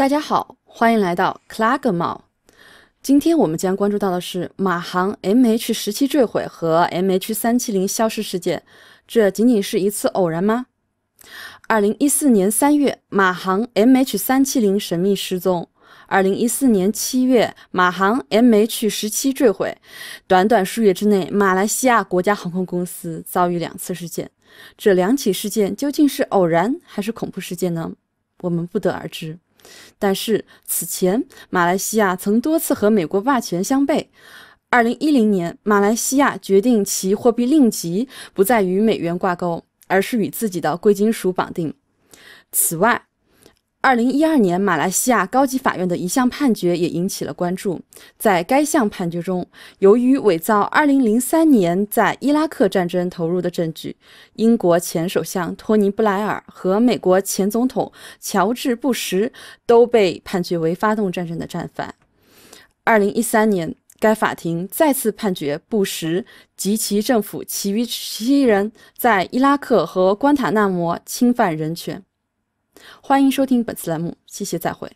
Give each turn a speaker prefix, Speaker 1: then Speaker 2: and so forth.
Speaker 1: 大家好，欢迎来到 Clag l 今天我们将关注到的是马航 MH 十七坠毁和 MH 三七零消失事件。这仅仅是一次偶然吗？二零一四年三月，马航 MH 三七零神秘失踪；二零一四年七月，马航 MH 十七坠毁。短短数月之内，马来西亚国家航空公司遭遇两次事件。这两起事件究竟是偶然还是恐怖事件呢？我们不得而知。但是此前，马来西亚曾多次和美国霸权相悖。2010年，马来西亚决定其货币令吉不再与美元挂钩，而是与自己的贵金属绑定。此外，二零一二年，马来西亚高级法院的一项判决也引起了关注。在该项判决中，由于伪造二零零三年在伊拉克战争投入的证据，英国前首相托尼·布莱尔和美国前总统乔治·布什都被判决为发动战争的战犯。二零一三年，该法庭再次判决布什及其政府其余七人在伊拉克和关塔那摩侵犯人权。欢迎收听本次栏目，谢谢，再会。